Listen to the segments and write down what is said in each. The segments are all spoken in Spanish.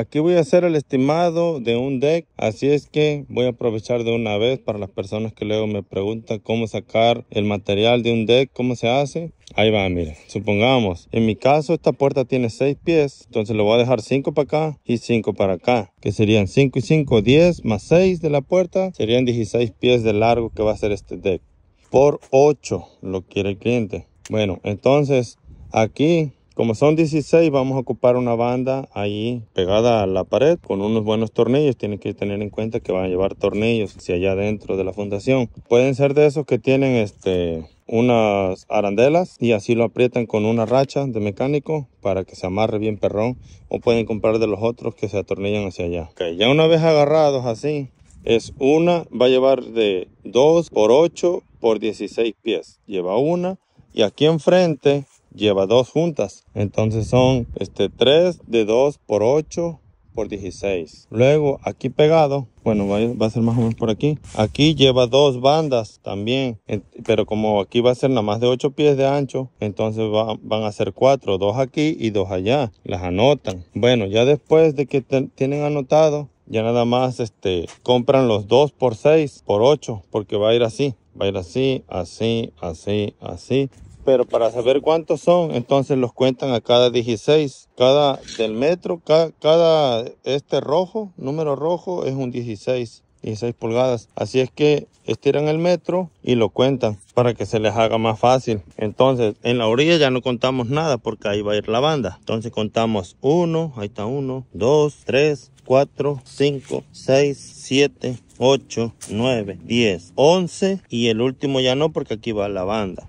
Aquí voy a hacer el estimado de un deck, así es que voy a aprovechar de una vez para las personas que luego me preguntan cómo sacar el material de un deck, cómo se hace. Ahí va, miren. Supongamos, en mi caso esta puerta tiene 6 pies, entonces lo voy a dejar 5 para acá y 5 para acá, que serían 5 y 5, 10 más 6 de la puerta, serían 16 pies de largo que va a ser este deck. Por 8 lo quiere el cliente. Bueno, entonces aquí como son 16, vamos a ocupar una banda ahí pegada a la pared con unos buenos tornillos. Tienen que tener en cuenta que van a llevar tornillos hacia allá dentro de la fundación. Pueden ser de esos que tienen este unas arandelas y así lo aprietan con una racha de mecánico para que se amarre bien perrón o pueden comprar de los otros que se atornillan hacia allá. Okay, ya una vez agarrados así, es una, va a llevar de 2 por 8 por 16 pies. Lleva una y aquí enfrente lleva dos juntas. Entonces son este, 3 de 2 por 8 por 16. Luego aquí pegado, bueno, va, a ser más o menos por aquí. Aquí lleva dos bandas también, pero como aquí va a ser nada más de 8 pies de ancho, entonces van a ser 4, 2 aquí y dos allá. Las anotan. Bueno, ya después de que tienen anotado, ya nada más este, compran los 2 por 6 por 8, porque va a ir así. Va a ir así, así, así, así pero para saber cuántos son, entonces los cuentan a cada 16. Cada del metro, cada, este rojo, número rojo, es un 16. 16 pulgadas. Así es que estiran el metro y lo cuentan para que se les haga más fácil. Entonces, en la orilla ya no contamos nada porque ahí va a ir la banda. Entonces contamos 1, ahí está 1, 2, 3, 4, 5, 6, 7, 8, 9, 10, 11 y el último ya no porque aquí va la banda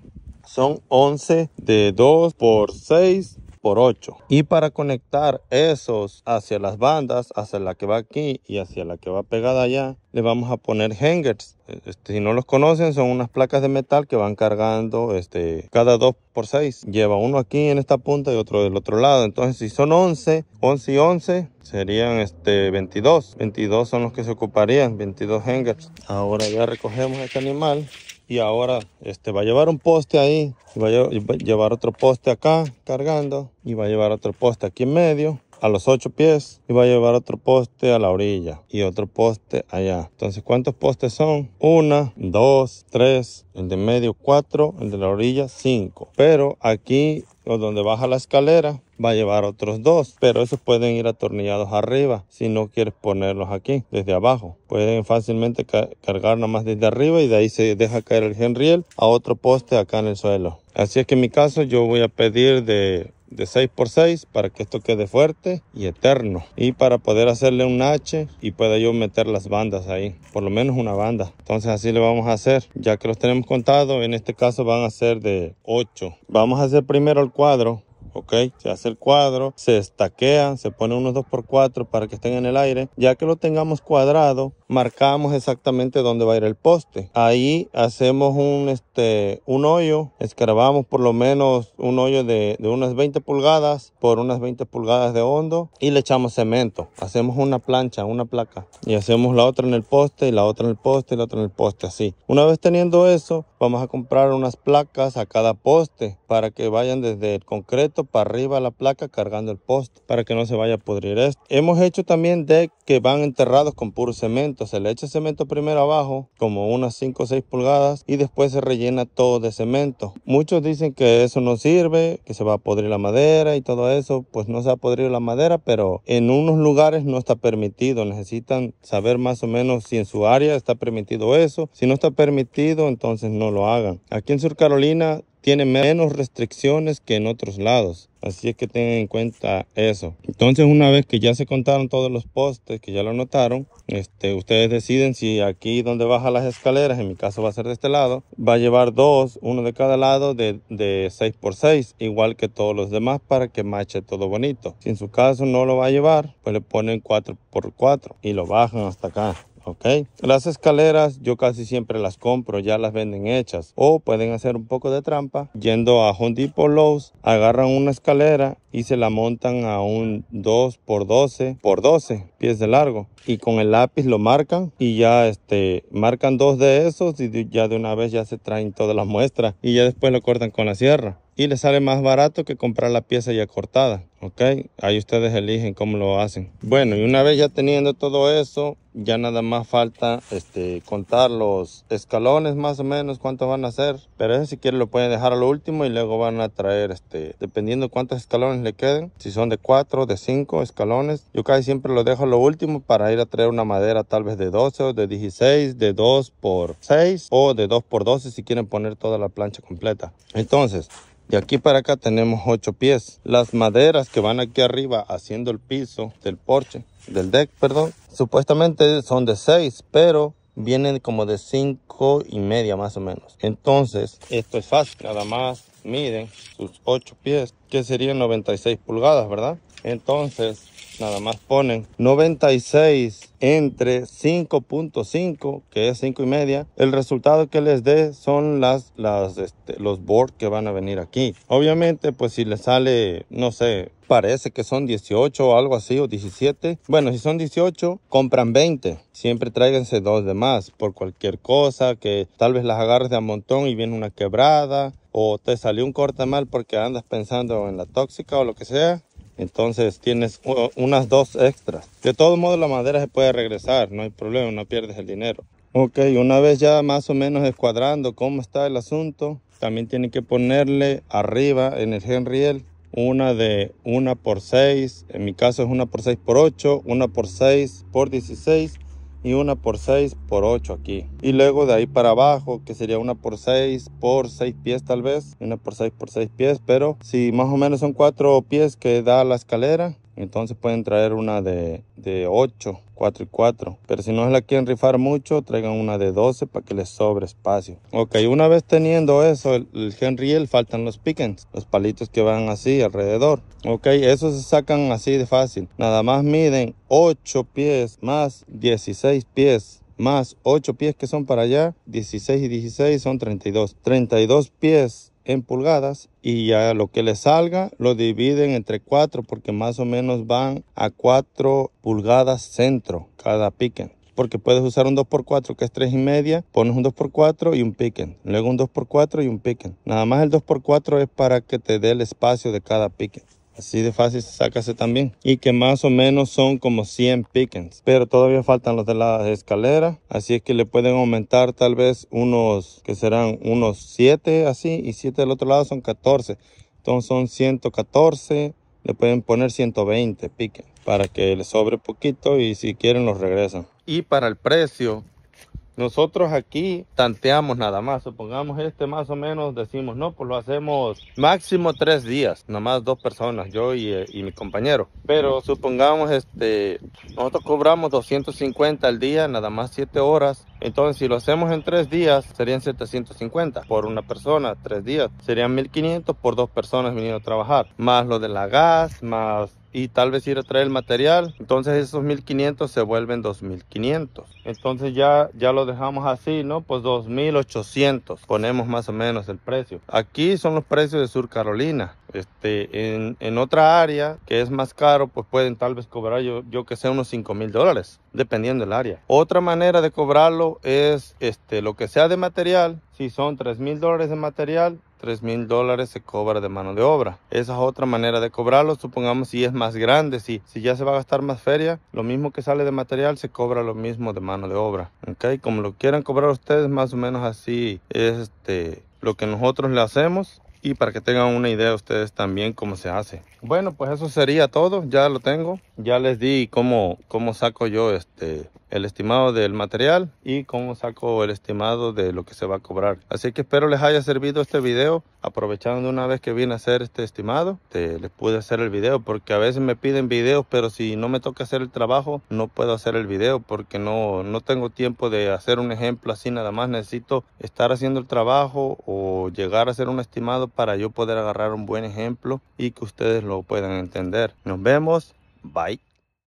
son 11 de 2 por 6 por 8 y para conectar esos hacia las bandas hacia la que va aquí y hacia la que va pegada allá le vamos a poner hangers este, si no los conocen son unas placas de metal que van cargando este cada 2 por 6 lleva uno aquí en esta punta y otro del otro lado entonces si son 11 11 y 11 serían este 22 22 son los que se ocuparían 22 hangers ahora ya recogemos este animal y ahora este va a llevar un poste ahí, va a llevar otro poste acá cargando y va a llevar otro poste aquí en medio a los 8 pies y va a llevar otro poste a la orilla y otro poste allá. Entonces, ¿cuántos postes son? una 2, tres el de medio 4, el de la orilla 5. Pero aquí o donde baja la escalera va a llevar otros dos pero esos pueden ir atornillados arriba si no quieres ponerlos aquí desde abajo pueden fácilmente cargar nomás desde arriba y de ahí se deja caer el Henriel a otro poste acá en el suelo así es que en mi caso yo voy a pedir de de 6 por 6 para que esto quede fuerte y eterno y para poder hacerle un H y pueda yo meter las bandas ahí por lo menos una banda entonces así le vamos a hacer ya que los tenemos contados en este caso van a ser de 8 vamos a hacer primero el cuadro ¿ok? Se hace el cuadro, se estaquean, se pone unos 2x4 para que estén en el aire. Ya que lo tengamos cuadrado, marcamos exactamente dónde va a ir el poste. Ahí hacemos un, este, un hoyo, escarbamos por lo menos un hoyo de, de unas 20 pulgadas por unas 20 pulgadas de hondo y le echamos cemento. Hacemos una plancha, una placa y hacemos la otra en el poste y la otra en el poste y la otra en el poste, así. Una vez teniendo eso, Vamos a comprar unas placas a cada poste para que vayan desde el concreto para arriba la placa cargando el poste para que no se vaya a pudrir esto. Hemos hecho también de que van enterrados con puro cemento. Se le echa cemento primero abajo como unas 5 o 6 pulgadas y después se rellena todo de cemento. Muchos dicen que eso no sirve, que se va a podrir la madera y todo eso. Pues no se va a podrir la madera, pero en unos lugares no está permitido. Necesitan saber más o menos si en su área está permitido eso. Si no está permitido, entonces no lo hagan. Aquí en Sur Carolina tiene menos restricciones que en otros lados. Así es que tengan en cuenta eso. Entonces, una vez que ya se contaron todos los postes, que ya lo notaron, este, ustedes deciden si aquí donde baja las escaleras, en mi caso va a ser de este lado, va a llevar dos, uno de cada lado de, de 6x6, igual que todos los demás para que mache todo bonito. Si en su caso no lo va a llevar, pues le ponen 4x4 y lo bajan hasta acá. ¿ok? Las escaleras yo casi siempre las compro, ya las venden hechas. O pueden hacer un poco de trampa yendo a Home Depot Lowe's, agarran una escalera y se la montan a un 2 x 12 por 12 pies de largo y con el lápiz lo marcan y ya este marcan dos de esos y ya de una vez ya se traen todas las muestras y ya después lo cortan con la sierra y le sale más barato que comprar la pieza ya cortada, ¿ok? Ahí ustedes eligen cómo lo hacen. Bueno, y una vez ya teniendo todo eso, ya nada más falta este, contar los escalones más o menos, cuántos van a ser. Pero eso si quieren lo pueden dejar a lo último y luego van a traer, este, dependiendo cuántos escalones le queden, si son de 4, de 5 escalones. Yo casi siempre lo dejo a lo último para ir a traer una madera tal vez de 12 o de 16, de 2 por 6 o de 2 por 12 si quieren poner toda la plancha completa. Entonces, de aquí para acá tenemos 8 pies. Las maderas que van aquí arriba haciendo el piso del porche, del deck, perdón, supuestamente son de 6, pero vienen como de 5 y media más o menos. Entonces, esto es fácil. Nada más miden sus 8 pies, que serían 96 pulgadas, ¿verdad? Entonces, nada más ponen 96 entre 5.5, que es 5 y media, el resultado que les dé son las, las, este, los boards que van a venir aquí. Obviamente, pues si les sale, no sé, parece que son 18 o algo así, o 17. Bueno, si son 18, compran 20. Siempre tráiganse dos de más por cualquier cosa, que tal vez las agarres de a montón y viene una quebrada, o te salió un corte mal porque andas pensando en la tóxica o lo que sea, entonces tienes unas dos extras. De todos modos la madera se puede regresar, no hay problema, no pierdes el dinero. Ok, una vez ya más o menos escuadrando cómo está el asunto, también tiene que ponerle arriba en el Henriel una de 1 por 6, en mi caso es una por 6 por 8, una por 6 por 16 y una por 6 por 8 aquí. Y luego de ahí para abajo, que sería una por 6 por 6 pies tal vez, una por 6 por 6 pies, pero si más o menos son 4 pies que da la escalera, entonces pueden traer una de, de 8, 4 y 4. Pero si no es la quieren rifar mucho, traigan una de 12 para que les sobre espacio. Ok, una vez teniendo eso, el, el faltan los pickens, los palitos que van así alrededor. Ok, esos se sacan así de fácil. Nada más miden 8 pies más 16 pies más 8 pies que son para allá, 16 y 16 son 32. 32 pies en pulgadas y a lo que le salga lo dividen entre 4 porque más o menos van a 4 pulgadas centro cada piquen porque puedes usar un 2x4 que es 3 y media, pones un 2x4 y un piquen, luego un 2x4 y un piquen. Nada más el 2x4 es para que te dé el espacio de cada piquen. Así de fácil se saca también. Y que más o menos son como 100 pickens. Pero todavía faltan los de la escalera. Así es que le pueden aumentar tal vez unos que serán unos 7 así. Y 7 del otro lado son 14. Entonces son 114. Le pueden poner 120 pickens. Para que le sobre poquito y si quieren los regresan. Y para el precio, nosotros aquí tanteamos nada más. Supongamos este más o menos, decimos, no, pues lo hacemos máximo tres días, nada más dos personas, yo eh, y, mi compañero. Pero supongamos, este, nosotros cobramos 250 al día, nada más siete horas. Entonces, si lo hacemos en tres días, serían 750 por una persona, tres días. Serían 1500 por dos personas viniendo a trabajar, más lo de la gas, más y tal vez ir a traer el material, entonces esos 1500 se vuelven 2500. Entonces ya ya lo dejamos así, ¿no? Pues 2800 ponemos más o menos el precio. Aquí son los precios de Sur Carolina. Este, en, otra área que es más caro, pues pueden tal vez cobrar yo, yo que sé unos 5000 dólares, dependiendo del área. Otra manera de cobrarlo es este, lo que sea de material. Si son 3 mil dólares de material, 3 mil dólares se cobra de mano de obra. Esa es otra manera de cobrarlo. Supongamos si es más grande, si, si ya se va a gastar más feria, lo mismo que sale de material se cobra lo mismo de mano de obra. okay Como lo quieran cobrar ustedes, más o menos así es este, lo que nosotros le hacemos y para que tengan una idea ustedes también cómo se hace. Bueno, pues eso sería todo, ya lo tengo. Ya les di cómo, cómo saco yo este el estimado del material y cómo saco el estimado de lo que se va a cobrar. Así que espero les haya servido este video. Aprovechando una vez que vine a hacer este estimado, te, les pude hacer el video porque a veces me piden videos, pero si no me toca hacer el trabajo, no puedo hacer el video porque no, no tengo tiempo de hacer un ejemplo así nada más. Necesito estar haciendo el trabajo o llegar a hacer un estimado para yo poder agarrar un buen ejemplo y que ustedes lo puedan entender. Nos vemos. Bye.